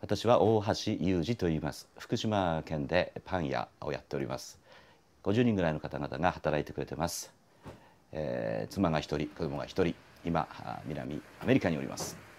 私は大橋裕二と言います福島県でパン屋をやっております50人ぐらいの方々が働いてくれてます、えー、妻が一人子供が一人今南アメリカにおります